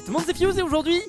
tout le monde, c'est Fuse aujourd'hui,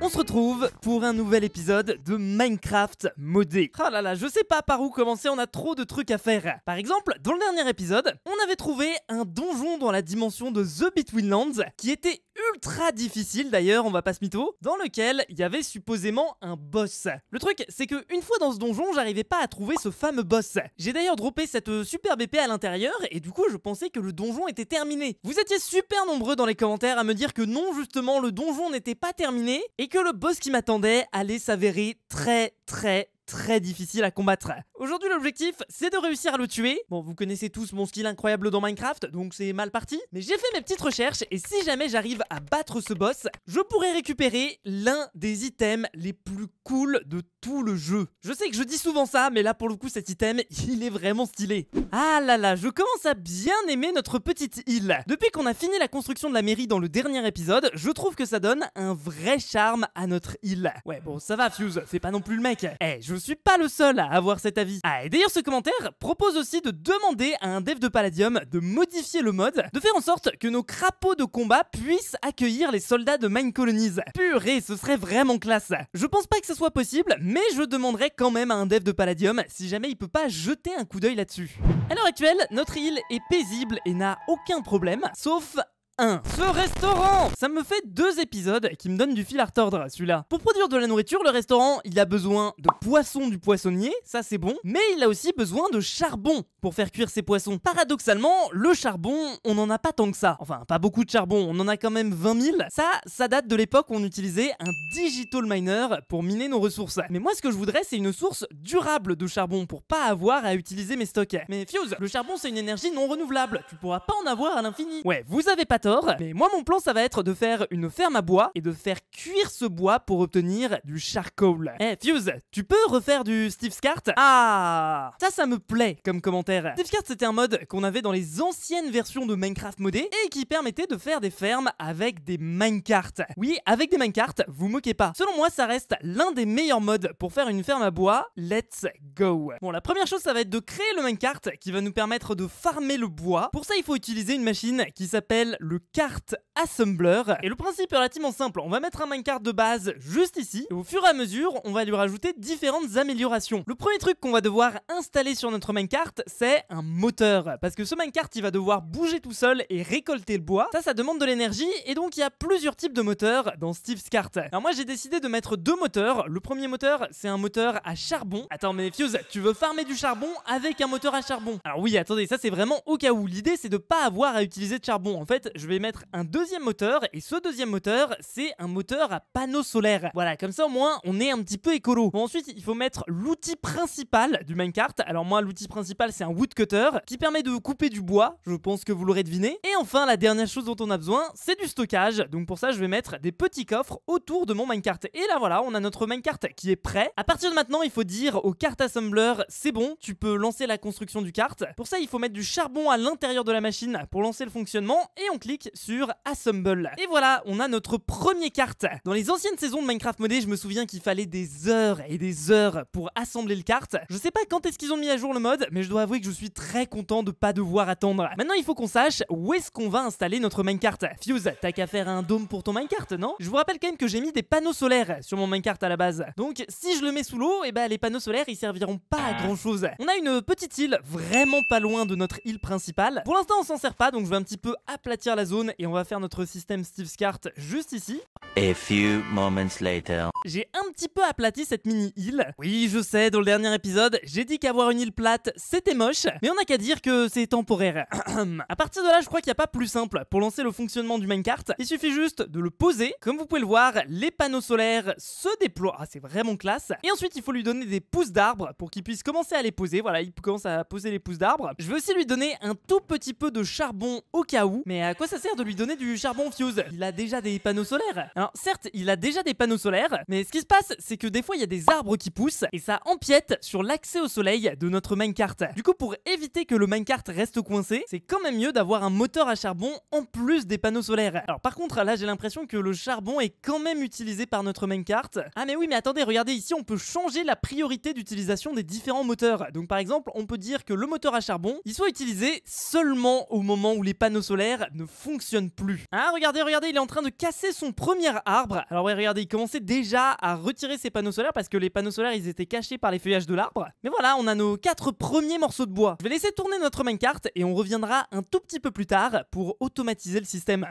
on se retrouve pour un nouvel épisode de Minecraft modé. oh là là, je sais pas par où commencer, on a trop de trucs à faire. Par exemple, dans le dernier épisode, on avait trouvé un donjon dans la dimension de The Betweenlands qui était ultra difficile d'ailleurs, on va pas se mytho, dans lequel il y avait supposément un boss. Le truc, c'est que une fois dans ce donjon, j'arrivais pas à trouver ce fameux boss. J'ai d'ailleurs droppé cette superbe épée à l'intérieur et du coup, je pensais que le donjon était terminé. Vous étiez super nombreux dans les commentaires à me dire que non, justement, le donjon n'était pas terminé et que le boss qui m'attendait allait s'avérer très très très difficile à combattre. Aujourd'hui l'objectif c'est de réussir à le tuer. Bon vous connaissez tous mon skill incroyable dans Minecraft donc c'est mal parti. Mais j'ai fait mes petites recherches et si jamais j'arrive à battre ce boss, je pourrais récupérer l'un des items les plus cool de tout le jeu. Je sais que je dis souvent ça mais là pour le coup cet item il est vraiment stylé. Ah là là je commence à bien aimer notre petite île. Depuis qu'on a fini la construction de la mairie dans le dernier épisode, je trouve que ça donne un vrai charme à notre île. Ouais bon ça va Fuse, c'est pas non plus le mec. Eh suis pas le seul à avoir cet avis. Ah, et d'ailleurs, ce commentaire propose aussi de demander à un dev de Palladium de modifier le mode, de faire en sorte que nos crapauds de combat puissent accueillir les soldats de Mine Colonies. Purée, ce serait vraiment classe. Je pense pas que ce soit possible, mais je demanderai quand même à un dev de Palladium si jamais il peut pas jeter un coup d'œil là-dessus. À l'heure actuelle, notre île est paisible et n'a aucun problème, sauf 1. Ce restaurant Ça me fait deux épisodes qui me donnent du fil à retordre, celui-là. Pour produire de la nourriture, le restaurant, il a besoin de poisson du poissonnier, ça c'est bon, mais il a aussi besoin de charbon pour faire cuire ces poissons. Paradoxalement, le charbon, on n'en a pas tant que ça. Enfin, pas beaucoup de charbon, on en a quand même 20 000. Ça, ça date de l'époque où on utilisait un digital miner pour miner nos ressources. Mais moi, ce que je voudrais, c'est une source durable de charbon pour pas avoir à utiliser mes stocks. Mais Fuse, le charbon, c'est une énergie non renouvelable. Tu pourras pas en avoir à l'infini. Ouais, vous avez pas tort, mais moi, mon plan, ça va être de faire une ferme à bois et de faire cuire ce bois pour obtenir du charcoal. Eh, Fuse, tu peux refaire du Steve's Cart Ah Ça, ça me plaît comme commentaire supplémentaires. c'était un mode qu'on avait dans les anciennes versions de Minecraft modé et qui permettait de faire des fermes avec des minecarts. Oui, avec des minecarts, vous moquez pas. Selon moi, ça reste l'un des meilleurs modes pour faire une ferme à bois. Let's go. Bon, la première chose, ça va être de créer le minecart qui va nous permettre de farmer le bois. Pour ça, il faut utiliser une machine qui s'appelle le cart assembler. Et le principe est relativement simple. On va mettre un minecart de base juste ici. Et au fur et à mesure, on va lui rajouter différentes améliorations. Le premier truc qu'on va devoir installer sur notre minecart, c'est un moteur. Parce que ce minecart, il va devoir bouger tout seul et récolter le bois. Ça, ça demande de l'énergie et donc il y a plusieurs types de moteurs dans Steve's cart Alors moi, j'ai décidé de mettre deux moteurs. Le premier moteur, c'est un moteur à charbon. Attends, mais Fuse, tu veux farmer du charbon avec un moteur à charbon Alors oui, attendez, ça c'est vraiment au cas où. L'idée, c'est de pas avoir à utiliser de charbon. En fait, je vais mettre un deuxième moteur et ce deuxième moteur, c'est un moteur à panneau solaire. Voilà, comme ça au moins, on est un petit peu écolo. ensuite, il faut mettre l'outil principal du minecart. Alors moi, l'outil principal, c'est un un woodcutter qui permet de couper du bois, je pense que vous l'aurez deviné. Et enfin, la dernière chose dont on a besoin, c'est du stockage. Donc pour ça, je vais mettre des petits coffres autour de mon minecart. Et là voilà, on a notre minecart qui est prêt. À partir de maintenant, il faut dire au cart assembler, c'est bon, tu peux lancer la construction du cart. Pour ça, il faut mettre du charbon à l'intérieur de la machine pour lancer le fonctionnement et on clique sur assemble. Et voilà, on a notre premier cart. Dans les anciennes saisons de Minecraft modé, je me souviens qu'il fallait des heures et des heures pour assembler le cart. Je sais pas quand est-ce qu'ils ont mis à jour le mode, mais je dois avouer je suis très content de pas devoir attendre. Maintenant, il faut qu'on sache où est-ce qu'on va installer notre minecart. Fuse, t'as qu'à faire un dôme pour ton minecart, non Je vous rappelle quand même que j'ai mis des panneaux solaires sur mon minecart à la base. Donc, si je le mets sous l'eau, eh ben les panneaux solaires, ils serviront pas à ah. grand chose. On a une petite île vraiment pas loin de notre île principale. Pour l'instant, on s'en sert pas, donc je vais un petit peu aplatir la zone et on va faire notre système Steve's Cart juste ici. J'ai un petit peu aplati cette mini île. Oui, je sais, dans le dernier épisode, j'ai dit qu'avoir une île plate, c'était moche mais on n'a qu'à dire que c'est temporaire. à partir de là, je crois qu'il n'y a pas plus simple pour lancer le fonctionnement du minecart. Il suffit juste de le poser. Comme vous pouvez le voir, les panneaux solaires se déploient. Ah, c'est vraiment classe. Et ensuite, il faut lui donner des pousses d'arbres pour qu'il puisse commencer à les poser. Voilà, il commence à poser les pousses d'arbres. Je vais aussi lui donner un tout petit peu de charbon au cas où. Mais à quoi ça sert de lui donner du charbon fuse Il a déjà des panneaux solaires. Alors certes, il a déjà des panneaux solaires, mais ce qui se passe, c'est que des fois, il y a des arbres qui poussent et ça empiète sur l'accès au soleil de notre minecart. Du coup, pour éviter que le minecart reste coincé, c'est quand même mieux d'avoir un moteur à charbon en plus des panneaux solaires. Alors par contre, là j'ai l'impression que le charbon est quand même utilisé par notre minecart. Ah mais oui, mais attendez, regardez ici, on peut changer la priorité d'utilisation des différents moteurs. Donc par exemple, on peut dire que le moteur à charbon, il soit utilisé seulement au moment où les panneaux solaires ne fonctionnent plus. Ah regardez, regardez, il est en train de casser son premier arbre. Alors oui, regardez, il commençait déjà à retirer ses panneaux solaires parce que les panneaux solaires, ils étaient cachés par les feuillages de l'arbre. Mais voilà, on a nos quatre premiers morceaux je vais laisser tourner notre minecart et on reviendra un tout petit peu plus tard pour automatiser le système.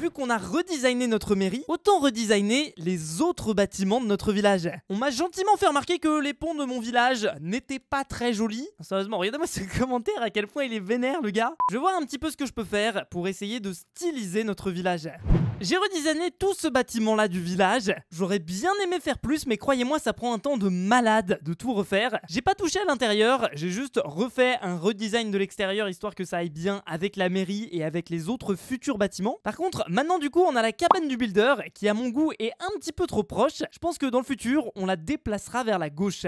Vu qu'on a redesigné notre mairie, autant redesigner les autres bâtiments de notre village. On m'a gentiment fait remarquer que les ponts de mon village n'étaient pas très jolis. Sérieusement, regardez-moi ce commentaire, à quel point il est vénère le gars. Je vais voir un petit peu ce que je peux faire pour essayer de styliser notre village. J'ai redessiné tout ce bâtiment-là du village. J'aurais bien aimé faire plus, mais croyez-moi, ça prend un temps de malade de tout refaire. J'ai pas touché à l'intérieur, j'ai juste refait un redesign de l'extérieur histoire que ça aille bien avec la mairie et avec les autres futurs bâtiments. Par contre, maintenant du coup, on a la cabane du builder qui, à mon goût, est un petit peu trop proche. Je pense que dans le futur, on la déplacera vers la gauche.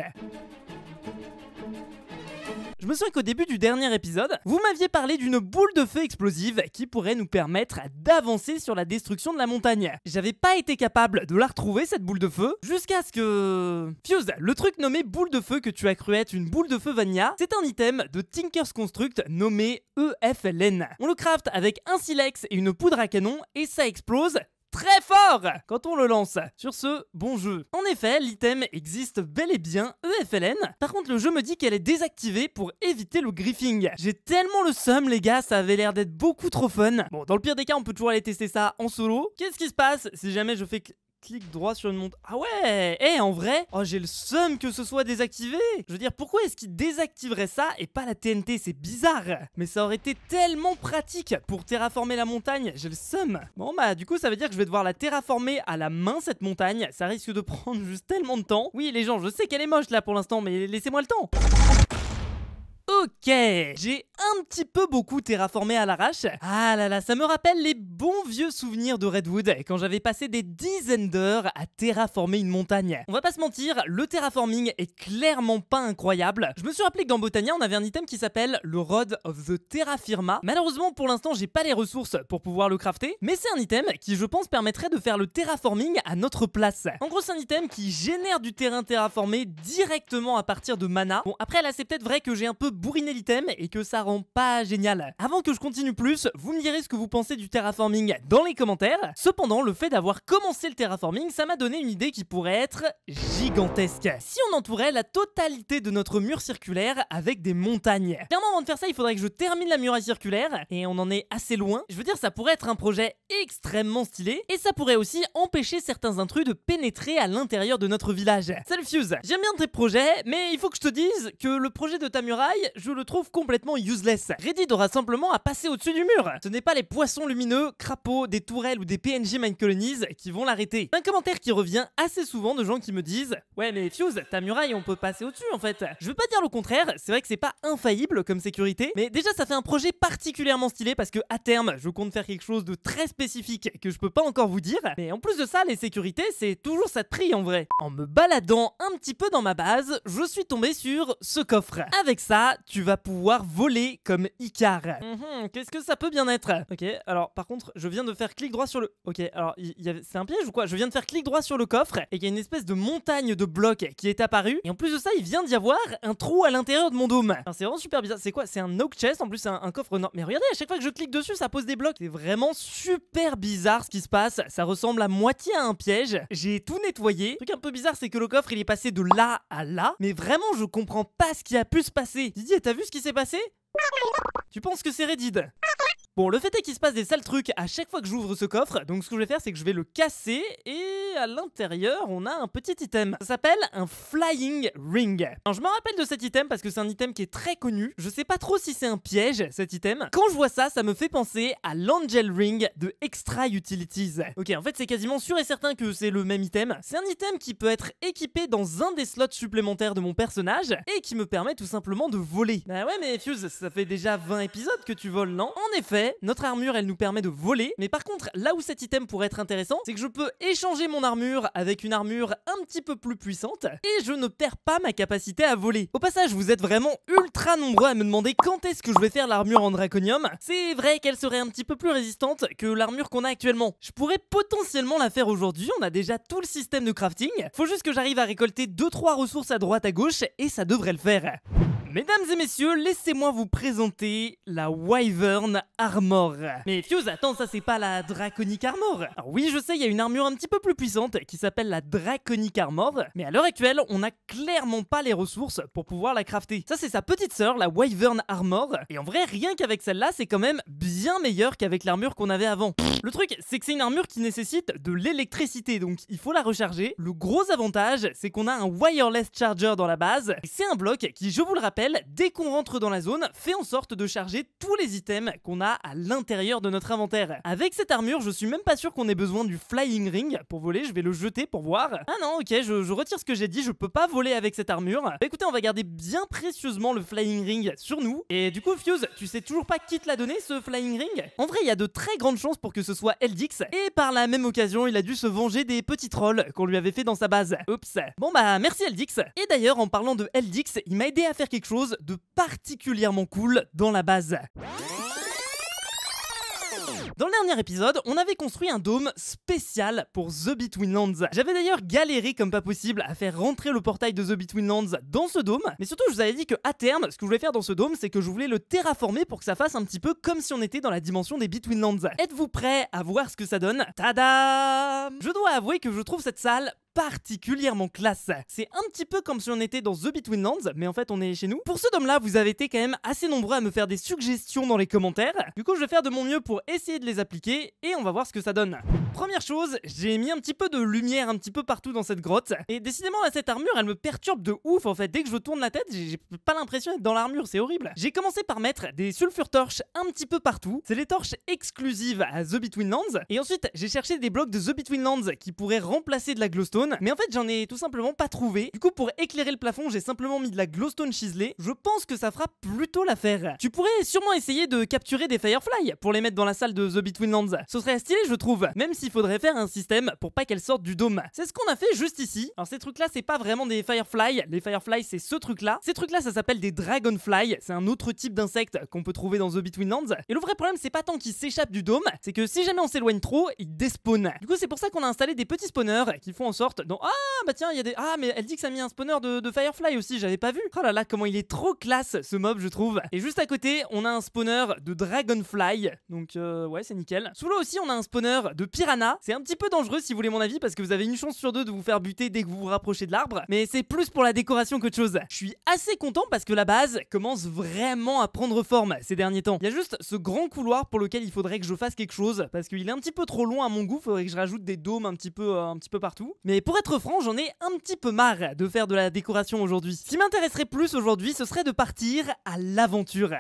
Je me souviens qu'au début du dernier épisode, vous m'aviez parlé d'une boule de feu explosive qui pourrait nous permettre d'avancer sur la destruction de la montagne. J'avais pas été capable de la retrouver cette boule de feu jusqu'à ce que... Fuse, le truc nommé boule de feu que tu as cru être une boule de feu Vania, c'est un item de Tinker's Construct nommé EFLN. On le craft avec un silex et une poudre à canon et ça explose très fort quand on le lance. Sur ce, bon jeu. En effet, l'item existe bel et bien EFLN. Par contre, le jeu me dit qu'elle est désactivée pour éviter le griffing. J'ai tellement le seum, les gars, ça avait l'air d'être beaucoup trop fun. Bon, dans le pire des cas, on peut toujours aller tester ça en solo. Qu'est-ce qui se passe si jamais je fais que clic droit sur une montre. Ah ouais Eh, en vrai Oh, j'ai le seum que ce soit désactivé Je veux dire, pourquoi est-ce qu'il désactiverait ça et pas la TNT C'est bizarre Mais ça aurait été tellement pratique pour terraformer la montagne, j'ai le seum Bon bah, du coup, ça veut dire que je vais devoir la terraformer à la main, cette montagne. Ça risque de prendre juste tellement de temps. Oui, les gens, je sais qu'elle est moche là pour l'instant, mais laissez-moi le temps Ok, j'ai un petit peu beaucoup terraformé à l'arrache. Ah là là, ça me rappelle les bons vieux souvenirs de Redwood quand j'avais passé des dizaines d'heures à terraformer une montagne. On va pas se mentir, le terraforming est clairement pas incroyable. Je me suis rappelé que dans Botania, on avait un item qui s'appelle le Rod of the Terra Firma. Malheureusement, pour l'instant, j'ai pas les ressources pour pouvoir le crafter, mais c'est un item qui, je pense, permettrait de faire le terraforming à notre place. En gros, c'est un item qui génère du terrain terraformé directement à partir de mana. Bon, après là, c'est peut-être vrai que j'ai un peu l'item et que ça rend pas génial. Avant que je continue plus, vous me direz ce que vous pensez du terraforming dans les commentaires. Cependant, le fait d'avoir commencé le terraforming, ça m'a donné une idée qui pourrait être gigantesque. Si on entourait la totalité de notre mur circulaire avec des montagnes. Clairement, avant de faire ça, il faudrait que je termine la muraille circulaire et on en est assez loin. Je veux dire, ça pourrait être un projet extrêmement stylé et ça pourrait aussi empêcher certains intrus de pénétrer à l'intérieur de notre village. Salut Fuse, j'aime bien tes projets, mais il faut que je te dise que le projet de ta muraille, je le trouve complètement useless. Reddit aura simplement à passer au-dessus du mur. Ce n'est pas les poissons lumineux, crapauds, des tourelles ou des PNJ Mine Colonies qui vont l'arrêter. Un commentaire qui revient assez souvent de gens qui me disent Ouais, mais Fuse, ta muraille, on peut passer au-dessus en fait. Je veux pas dire le contraire, c'est vrai que c'est pas infaillible comme sécurité, mais déjà ça fait un projet particulièrement stylé parce que à terme, je compte faire quelque chose de très spécifique que je peux pas encore vous dire. Mais en plus de ça, les sécurités, c'est toujours ça de en vrai. En me baladant un petit peu dans ma base, je suis tombé sur ce coffre. Avec ça, tu tu vas pouvoir voler comme Icar. Mhm, qu'est-ce que ça peut bien être Ok, alors par contre, je viens de faire clic droit sur le... Ok, alors c'est un piège ou quoi Je viens de faire clic droit sur le coffre et il y a une espèce de montagne de blocs qui est apparue. Et en plus de ça, il vient d'y avoir un trou à l'intérieur de mon dôme. C'est vraiment super bizarre. C'est quoi C'est un oak chest, en plus c'est un, coffre... Non, mais regardez, à chaque fois que je clique dessus, ça pose des blocs. C'est vraiment super bizarre ce qui se passe. Ça ressemble à moitié à un piège. J'ai tout nettoyé. Le truc un peu bizarre, c'est que le coffre, il est passé de là à là. Mais vraiment, je comprends pas ce qui a pu se passer t'as vu ce qui s'est passé Tu penses que c'est Reddit Bon, le fait est qu'il se passe des sales trucs à chaque fois que j'ouvre ce coffre, donc ce que je vais faire, c'est que je vais le casser, et à l'intérieur, on a un petit item. Ça s'appelle un Flying Ring. Alors, je me rappelle de cet item parce que c'est un item qui est très connu. Je sais pas trop si c'est un piège, cet item. Quand je vois ça, ça me fait penser à l'Angel Ring de Extra Utilities. Ok, en fait, c'est quasiment sûr et certain que c'est le même item. C'est un item qui peut être équipé dans un des slots supplémentaires de mon personnage, et qui me permet tout simplement de voler. Bah ouais, mais Fuse, ça fait déjà 20 épisodes que tu voles, non En effet, notre armure elle nous permet de voler, mais par contre là où cet item pourrait être intéressant, c'est que je peux échanger mon armure avec une armure un petit peu plus puissante, et je ne perds pas ma capacité à voler. Au passage, vous êtes vraiment ultra nombreux à me demander quand est-ce que je vais faire l'armure en draconium. C'est vrai qu'elle serait un petit peu plus résistante que l'armure qu'on a actuellement. Je pourrais potentiellement la faire aujourd'hui, on a déjà tout le système de crafting, faut juste que j'arrive à récolter 2-3 ressources à droite à gauche, et ça devrait le faire. Mesdames et messieurs, laissez-moi vous présenter la Wyvern Armor. Mais Fuse, attends, ça c'est pas la Draconic Armor alors, oui, je sais, il y a une armure un petit peu plus puissante qui s'appelle la Draconic Armor, mais à l'heure actuelle, on n'a clairement pas les ressources pour pouvoir la crafter. Ça c'est sa petite sœur, la Wyvern Armor, et en vrai, rien qu'avec celle-là, c'est quand même bien meilleur qu'avec l'armure qu'on avait avant. Le truc, c'est que c'est une armure qui nécessite de l'électricité, donc il faut la recharger. Le gros avantage, c'est qu'on a un wireless charger dans la base, c'est un bloc qui, je vous le rappelle, dès qu'on rentre dans la zone, fais en sorte de charger tous les items qu'on a à l'intérieur de notre inventaire. Avec cette armure, je suis même pas sûr qu'on ait besoin du flying ring pour voler, je vais le jeter pour voir. Ah non, ok, je, je retire ce que j'ai dit, je peux pas voler avec cette armure. Bah écoutez, on va garder bien précieusement le flying ring sur nous. Et du coup, Fuse, tu sais toujours pas qui te l'a donné ce flying ring En vrai, il y a de très grandes chances pour que ce soit Eldix. Et par la même occasion, il a dû se venger des petits trolls qu'on lui avait fait dans sa base. Oups. Bon bah, merci Eldix. Et d'ailleurs, en parlant de Eldix, il m'a aidé à faire quelque chose de particulièrement cool dans la base. Dans le dernier épisode, on avait construit un dôme spécial pour The Betweenlands. J'avais d'ailleurs galéré comme pas possible à faire rentrer le portail de The Betweenlands dans ce dôme, mais surtout je vous avais dit que à terme, ce que je voulais faire dans ce dôme, c'est que je voulais le terraformer pour que ça fasse un petit peu comme si on était dans la dimension des Betweenlands. Êtes-vous prêt à voir ce que ça donne Tada Je dois avouer que je trouve cette salle particulièrement classe. C'est un petit peu comme si on était dans The lands mais en fait on est chez nous. Pour ce dom là, vous avez été quand même assez nombreux à me faire des suggestions dans les commentaires. Du coup, je vais faire de mon mieux pour essayer de les appliquer et on va voir ce que ça donne. Première chose, j'ai mis un petit peu de lumière un petit peu partout dans cette grotte. Et décidément, là, cette armure, elle me perturbe de ouf en fait. Dès que je tourne la tête, j'ai pas l'impression d'être dans l'armure, c'est horrible. J'ai commencé par mettre des sulfur torches un petit peu partout. C'est les torches exclusives à The lands Et ensuite, j'ai cherché des blocs de The lands qui pourraient remplacer de la glowstone mais en fait j'en ai tout simplement pas trouvé. Du coup pour éclairer le plafond j'ai simplement mis de la glowstone chiselée, je pense que ça fera plutôt l'affaire. Tu pourrais sûrement essayer de capturer des fireflies pour les mettre dans la salle de The Betweenlands, ce serait stylé je trouve, même s'il faudrait faire un système pour pas qu'elles sortent du dôme. C'est ce qu'on a fait juste ici, alors ces trucs là c'est pas vraiment des fireflies, les fireflies c'est ce truc là, ces trucs là ça s'appelle des dragonflies, c'est un autre type d'insecte qu'on peut trouver dans The Betweenlands, et le vrai problème c'est pas tant qu'ils s'échappent du dôme, c'est que si jamais on s'éloigne trop, ils despawnent. Du coup c'est pour ça qu'on a installé des petits spawners qui font en sorte ah, bah tiens, il y a des. Ah, mais elle dit que ça a mis un spawner de, Firefly aussi, j'avais pas vu. Oh là là, comment il est trop classe ce mob, je trouve. Et juste à côté, on a un spawner de Dragonfly. Donc, euh, ouais, c'est nickel. Sous là aussi, on a un spawner de Piranha. C'est un petit peu dangereux si vous voulez mon avis, parce que vous avez une chance sur deux de vous faire buter dès que vous vous rapprochez de l'arbre. Mais c'est plus pour la décoration que de chose. Je suis assez content parce que la base commence vraiment à prendre forme ces derniers temps. Il y a juste ce grand couloir pour lequel il faudrait que je fasse quelque chose, parce qu'il est un petit peu trop long à mon goût. Faudrait que je rajoute des dômes un petit peu, euh, un petit peu partout. Mais pour être franc, j'en ai un petit peu marre de faire de la décoration aujourd'hui. Ce qui m'intéresserait plus aujourd'hui, ce serait de partir à l'aventure.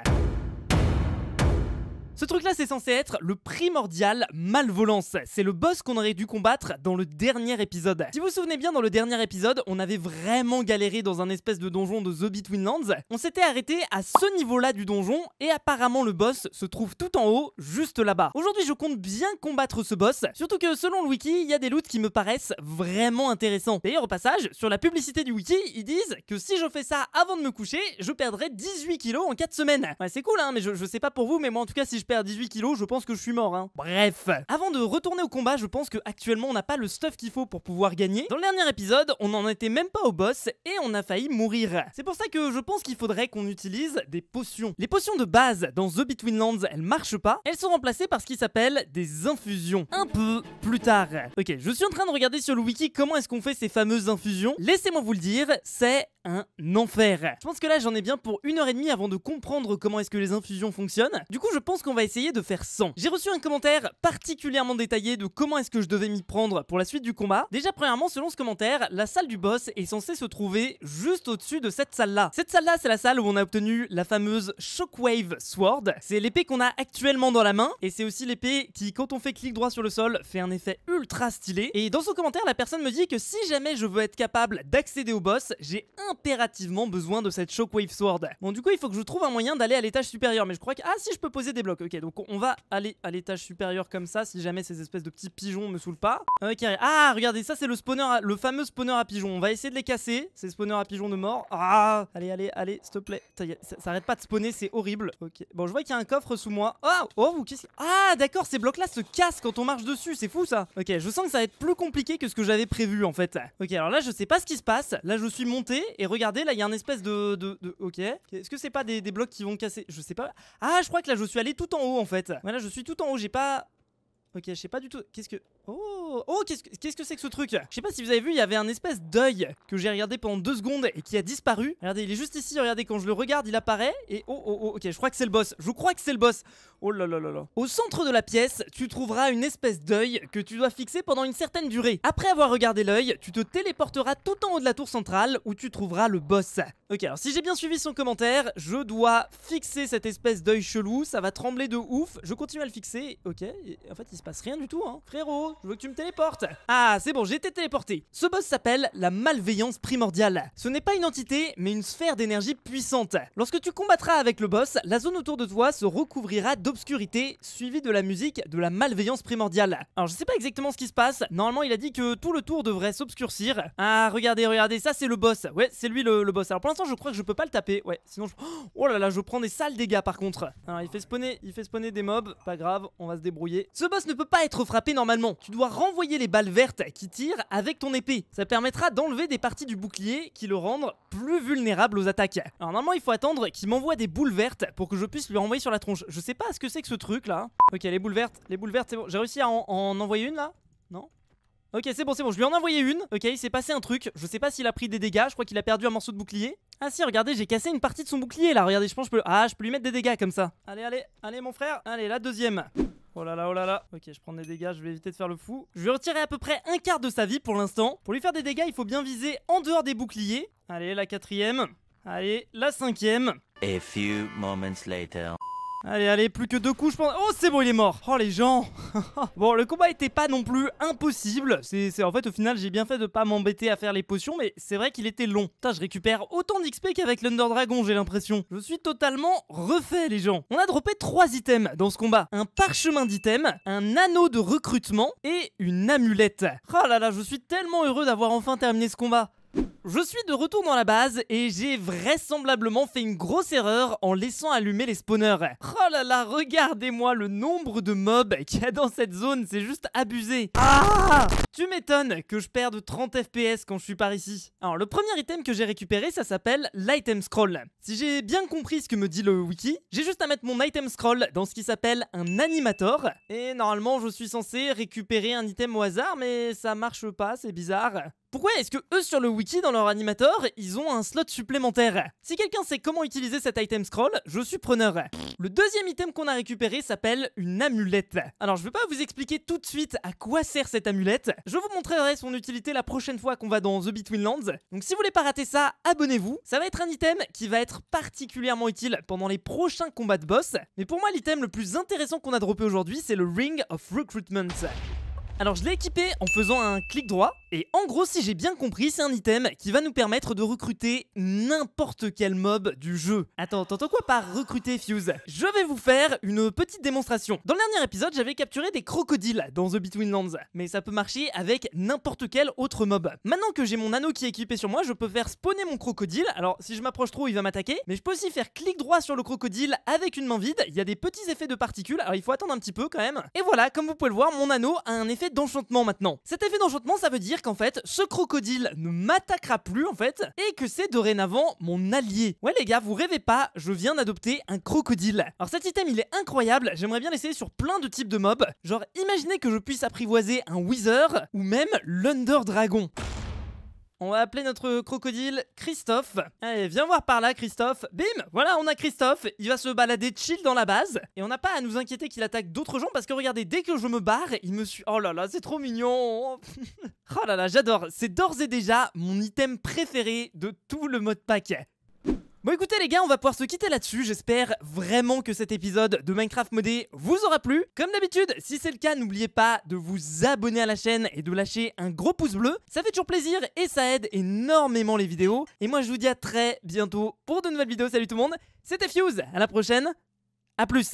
Ce truc là c'est censé être le primordial malvolence. c'est le boss qu'on aurait dû combattre dans le dernier épisode. Si vous vous souvenez bien dans le dernier épisode on avait vraiment galéré dans un espèce de donjon de The Between Lands, on s'était arrêté à ce niveau là du donjon et apparemment le boss se trouve tout en haut juste là-bas. Aujourd'hui je compte bien combattre ce boss, surtout que selon le wiki il y a des loots qui me paraissent vraiment intéressants. D'ailleurs au passage sur la publicité du wiki ils disent que si je fais ça avant de me coucher je perdrai 18 kilos en 4 semaines. Ouais c'est cool hein mais je, sais pas pour vous mais moi en tout cas si je perds 18 kilos, je pense que je suis mort, hein. Bref. Avant de retourner au combat, je pense que actuellement on n'a pas le stuff qu'il faut pour pouvoir gagner. Dans le dernier épisode, on n'en était même pas au boss et on a failli mourir. C'est pour ça que je pense qu'il faudrait qu'on utilise des potions. Les potions de base dans The Between Lands elles marchent pas. Elles sont remplacées par ce qui s'appelle des infusions. Un peu plus tard. Ok, je suis en train de regarder sur le wiki comment est-ce qu'on fait ces fameuses infusions. Laissez-moi vous le dire, c'est un enfer. Je pense que là j'en ai bien pour une heure et demie avant de comprendre comment est-ce que les infusions fonctionnent. Du coup je pense qu'on va essayer de faire 100. J'ai reçu un commentaire particulièrement détaillé de comment est-ce que je devais m'y prendre pour la suite du combat. Déjà premièrement selon ce commentaire, la salle du boss est censée se trouver juste au-dessus de cette salle là. Cette salle là c'est la salle où on a obtenu la fameuse Shockwave Sword. C'est l'épée qu'on a actuellement dans la main et c'est aussi l'épée qui quand on fait clic droit sur le sol fait un effet ultra stylé. Et dans son commentaire la personne me dit que si jamais je veux être capable d'accéder au boss, j'ai un impérativement besoin de cette Shockwave Sword. Bon, du coup, il faut que je trouve un moyen d'aller à l'étage supérieur, mais je crois que... Ah, si, je peux poser des blocs, ok, donc on va aller à l'étage supérieur comme ça, si jamais ces espèces de petits pigeons me saoulent pas. Ok, ah, regardez, ça c'est le spawner, le fameux spawner à pigeons, on va essayer de les casser, ces spawners à pigeons de mort. Ah, allez, allez, allez, s'il te plaît, ça, arrête pas de spawner, c'est horrible. Ok, bon, je vois qu'il y a un coffre sous moi. Oh, oh, qu'est-ce Ah, d'accord, ces blocs-là se cassent quand on marche dessus, c'est fou ça. Ok, je sens que ça va être plus compliqué que ce que j'avais prévu en fait. Ok, alors là, je sais pas ce qui se passe, là je suis monté, et regardez, là, il y a un espèce de. de, de ok. Est-ce que c'est pas des, des blocs qui vont casser Je sais pas. Ah, je crois que là, je suis allé tout en haut en fait. Voilà, je suis tout en haut. J'ai pas. Ok, je sais pas du tout. Qu'est-ce que. Oh, oh qu'est-ce que c'est que, ce truc Je sais pas si vous avez vu, il y avait un espèce d'œil que j'ai regardé pendant deux secondes et qui a disparu. Regardez, il est juste ici, regardez, quand je le regarde, il apparaît. Et oh, oh, oh, ok, je crois que c'est le boss. Je crois que c'est le boss. Oh là là là là. Au centre de la pièce, tu trouveras une espèce d'œil que tu dois fixer pendant une certaine durée. Après avoir regardé l'œil, tu te téléporteras tout en haut de la tour centrale où tu trouveras le boss. Ok, alors si j'ai bien suivi son commentaire, je dois fixer cette espèce d'œil chelou. Ça va trembler de ouf. Je continue à le fixer. Ok, en fait, il se passe rien du tout, hein. Frérot, je veux que tu me téléportes. Ah, c'est bon, j'ai été téléporté. Ce boss s'appelle la malveillance primordiale. Ce n'est pas une entité, mais une sphère d'énergie puissante. Lorsque tu combattras avec le boss, la zone autour de toi se recouvrira d'obscurité, suivie de la musique de la malveillance primordiale. Alors je sais pas exactement ce qui se passe, normalement il a dit que tout le tour devrait s'obscurcir. Ah, regardez, regardez, ça c'est le boss. Ouais, c'est lui le, boss. Alors pour l'instant je crois que je peux pas le taper, ouais, sinon je... Oh là là, je prends des sales dégâts par contre. Alors il fait il fait spawner des mobs, pas grave, on va se débrouiller. Ce boss ne peut pas être frappé normalement, tu dois renvoyer les balles vertes qui tirent avec ton épée. Ça permettra d'enlever des parties du bouclier qui le rendent plus vulnérable aux attaques. Alors normalement il faut attendre qu'il m'envoie des boules vertes pour que je puisse lui renvoyer sur la tronche. Je sais pas ce que c'est que ce truc là. Ok les boules vertes, les boules vertes c'est bon. J'ai réussi à en, envoyer une là Non Ok, c'est bon, c'est bon, je lui en ai envoyé une. Ok, il s'est passé un truc. Je sais pas s'il a pris des dégâts, je crois qu'il a perdu un morceau de bouclier. Ah si, regardez, j'ai cassé une partie de son bouclier là. Regardez, je pense que je peux... Ah, je peux lui mettre des dégâts comme ça. Allez, allez, allez mon frère. Allez, la deuxième. Oh là là, oh là là. Ok, je prends des dégâts, je vais éviter de faire le fou. Je vais retirer à peu près un quart de sa vie pour l'instant. Pour lui faire des dégâts, il faut bien viser en dehors des boucliers. Allez, la quatrième. Allez, la cinquième. A few moments later. Allez, allez, plus que deux coups, je pense. Oh, c'est bon, il est mort. Oh, les gens. bon, le combat était pas non plus impossible. C'est en fait, au final, j'ai bien fait de pas m'embêter à faire les potions, mais c'est vrai qu'il était long. Putain, je récupère autant d'XP qu'avec l'Under Dragon, j'ai l'impression. Je suis totalement refait, les gens. On a droppé trois items dans ce combat un parchemin d'items, un anneau de recrutement et une amulette. Oh là là, je suis tellement heureux d'avoir enfin terminé ce combat. Je suis de retour dans la base et j'ai vraisemblablement fait une grosse erreur en laissant allumer les spawners. Oh là là, regardez-moi le nombre de mobs qu'il y a dans cette zone, c'est juste abusé. Ah Tu m'étonnes que je perde 30 FPS quand je suis par ici. Alors le premier item que j'ai récupéré, ça s'appelle l'item scroll. Si j'ai bien compris ce que me dit le wiki, j'ai juste à mettre mon item scroll dans ce qui s'appelle un animator. Et normalement, je suis censé récupérer un item au hasard, mais ça marche pas, c'est bizarre. Pourquoi est-ce que eux sur le wiki dans leur animator, ils ont un slot supplémentaire Si quelqu'un sait comment utiliser cet item scroll, je suis preneur. Le deuxième item qu'on a récupéré s'appelle une amulette. Alors je vais pas vous expliquer tout de suite à quoi sert cette amulette, je vous montrerai son utilité la prochaine fois qu'on va dans The Between Lands. Donc si vous voulez pas rater ça, abonnez-vous. Ça va être un item qui va être particulièrement utile pendant les prochains combats de boss. Mais pour moi l'item le plus intéressant qu'on a droppé aujourd'hui, c'est le Ring of Recruitment. Alors je l'ai équipé en faisant un clic droit et en gros si j'ai bien compris c'est un item qui va nous permettre de recruter n'importe quel mob du jeu. Attends, t'entends quoi par recruter Fuse Je vais vous faire une petite démonstration. Dans le dernier épisode j'avais capturé des crocodiles dans The Between Lands mais ça peut marcher avec n'importe quel autre mob. Maintenant que j'ai mon anneau qui est équipé sur moi je peux faire spawner mon crocodile. Alors si je m'approche trop il va m'attaquer mais je peux aussi faire clic droit sur le crocodile avec une main vide. Il y a des petits effets de particules alors il faut attendre un petit peu quand même. Et voilà comme vous pouvez le voir mon anneau a un effet d'enchantement maintenant. Cet effet d'enchantement, ça veut dire qu'en fait, ce crocodile ne m'attaquera plus en fait, et que c'est dorénavant mon allié. Ouais les gars, vous rêvez pas, je viens d'adopter un crocodile. Alors cet item, il est incroyable, j'aimerais bien l'essayer sur plein de types de mobs. Genre, imaginez que je puisse apprivoiser un Wither, ou même l'Under Dragon. On va appeler notre crocodile Christophe. Allez, viens voir par là, Christophe. Bim Voilà, on a Christophe. Il va se balader chill dans la base. Et on n'a pas à nous inquiéter qu'il attaque d'autres gens parce que regardez, dès que je me barre, il me suit. Oh là là, c'est trop mignon. oh là là, j'adore. C'est d'ores et déjà mon item préféré de tout le mode paquet Bon écoutez les gars, on va pouvoir se quitter là-dessus. J'espère vraiment que cet épisode de Minecraft modé vous aura plu. Comme d'habitude, si c'est le cas, n'oubliez pas de vous abonner à la chaîne et de lâcher un gros pouce bleu. Ça fait toujours plaisir et ça aide énormément les vidéos. Et moi je vous dis à très bientôt pour de nouvelles vidéos. Salut tout le monde, c'était Fuse, à la prochaine, à plus